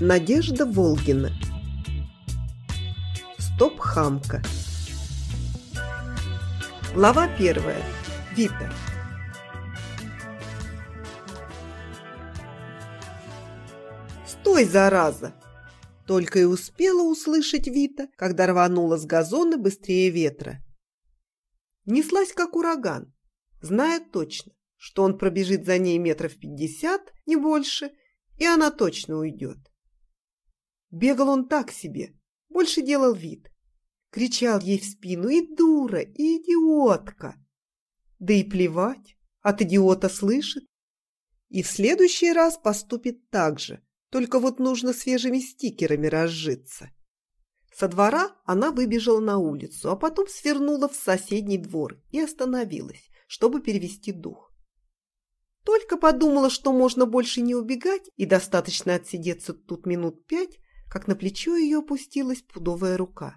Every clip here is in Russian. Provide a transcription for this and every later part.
Надежда Волгина. Стоп-хамка. Глава первая. Вита. «Стой, зараза!» Только и успела услышать Вита, когда рванула с газона быстрее ветра. Неслась, как ураган, зная точно, что он пробежит за ней метров пятьдесят, не больше, и она точно уйдет. Бегал он так себе, больше делал вид. Кричал ей в спину «И дура, и идиотка!» Да и плевать, от идиота слышит. И в следующий раз поступит так же, только вот нужно свежими стикерами разжиться. Со двора она выбежала на улицу, а потом свернула в соседний двор и остановилась, чтобы перевести дух. Только подумала, что можно больше не убегать и достаточно отсидеться тут минут пять, как на плечо ее опустилась пудовая рука,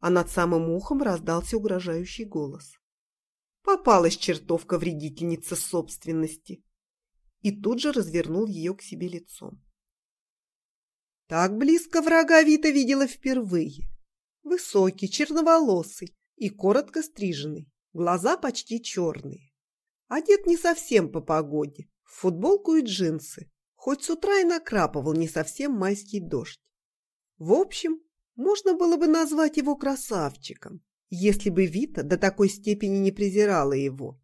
а над самым ухом раздался угрожающий голос. Попалась чертовка вредительница собственности. И тут же развернул ее к себе лицом. Так близко врага Вита видела впервые. Высокий, черноволосый и коротко стриженный, глаза почти черные. Одет не совсем по погоде, в футболку и джинсы, хоть с утра и накрапывал не совсем майский дождь. В общем, можно было бы назвать его красавчиком, если бы Вита до такой степени не презирала его.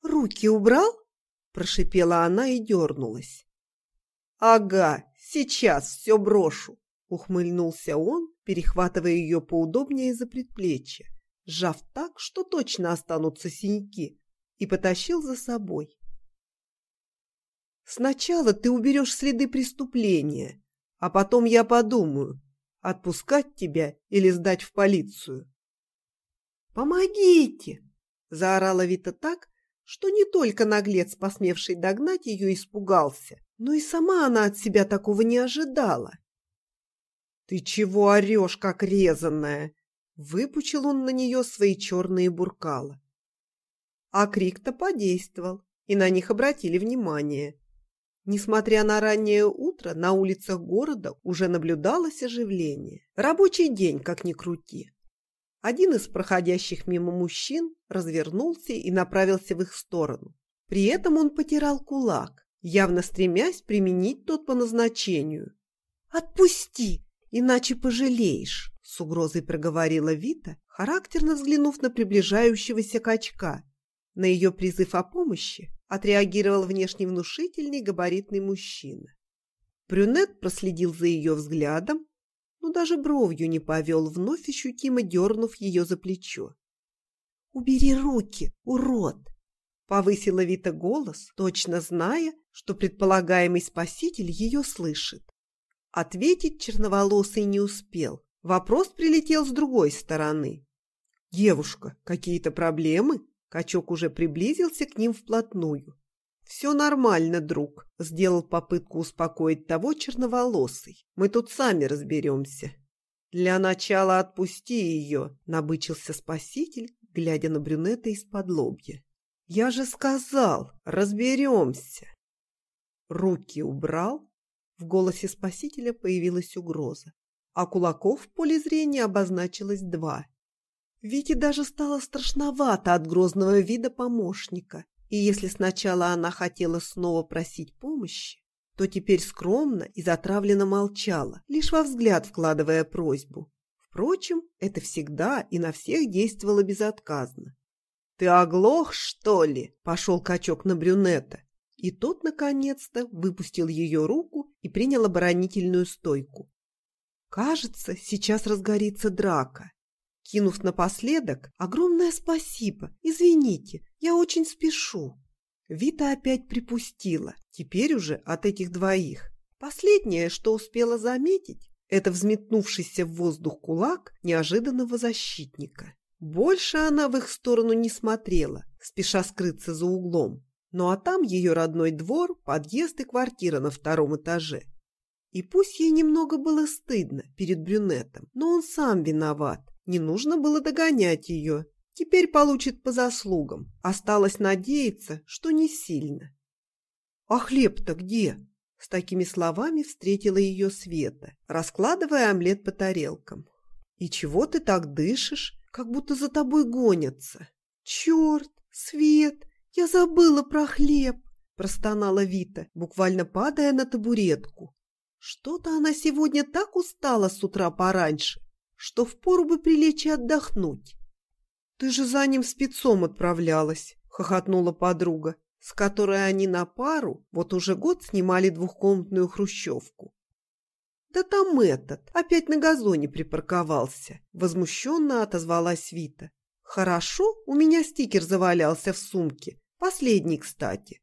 «Руки убрал?» – прошипела она и дернулась. «Ага, сейчас все брошу!» – ухмыльнулся он, перехватывая ее поудобнее за предплечье, сжав так, что точно останутся синяки, и потащил за собой. «Сначала ты уберешь следы преступления», а потом я подумаю, отпускать тебя или сдать в полицию. «Помогите!» – заорала Вита так, что не только наглец, посмевший догнать ее, испугался, но и сама она от себя такого не ожидала. «Ты чего орешь, как резанная?» – выпучил он на нее свои черные буркала. А крик-то подействовал, и на них обратили внимание. Несмотря на раннее утро, на улицах города уже наблюдалось оживление. Рабочий день, как ни крути. Один из проходящих мимо мужчин развернулся и направился в их сторону. При этом он потирал кулак, явно стремясь применить тот по назначению. «Отпусти, иначе пожалеешь», — с угрозой проговорила Вита, характерно взглянув на приближающегося качка. На ее призыв о помощи отреагировал внешне внушительный габаритный мужчина. Брюнет проследил за ее взглядом, но даже бровью не повел, вновь ощутимо дернув ее за плечо. «Убери руки, урод!» Повысила Вита голос, точно зная, что предполагаемый спаситель ее слышит. Ответить черноволосый не успел. Вопрос прилетел с другой стороны. «Девушка, какие-то проблемы?» Качок уже приблизился к ним вплотную. «Все нормально, друг», — сделал попытку успокоить того черноволосый. «Мы тут сами разберемся». «Для начала отпусти ее», — набычился спаситель, глядя на брюнета из-под лобья. «Я же сказал, разберемся». Руки убрал. В голосе спасителя появилась угроза, а кулаков в поле зрения обозначилось два — Вике даже стало страшновато от грозного вида помощника, и если сначала она хотела снова просить помощи, то теперь скромно и затравленно молчала, лишь во взгляд вкладывая просьбу. Впрочем, это всегда и на всех действовало безотказно. «Ты оглох, что ли?» – пошел качок на брюнета. И тот, наконец-то, выпустил ее руку и принял оборонительную стойку. Кажется, сейчас разгорится драка, кинув напоследок «Огромное спасибо! Извините, я очень спешу!» Вита опять припустила, теперь уже от этих двоих. Последнее, что успела заметить, это взметнувшийся в воздух кулак неожиданного защитника. Больше она в их сторону не смотрела, спеша скрыться за углом. Ну а там ее родной двор, подъезд и квартира на втором этаже. И пусть ей немного было стыдно перед брюнетом, но он сам виноват, не нужно было догонять ее. Теперь получит по заслугам. Осталось надеяться, что не сильно. «А хлеб-то где?» С такими словами встретила ее Света, раскладывая омлет по тарелкам. «И чего ты так дышишь? Как будто за тобой гонятся!» «Черт! Свет! Я забыла про хлеб!» простонала Вита, буквально падая на табуретку. Что-то она сегодня так устала с утра пораньше, что впору бы прилечь и отдохнуть. «Ты же за ним спецом отправлялась», — хохотнула подруга, с которой они на пару вот уже год снимали двухкомнатную хрущевку. «Да там этот опять на газоне припарковался», — возмущенно отозвалась Вита. «Хорошо, у меня стикер завалялся в сумке, последний, кстати.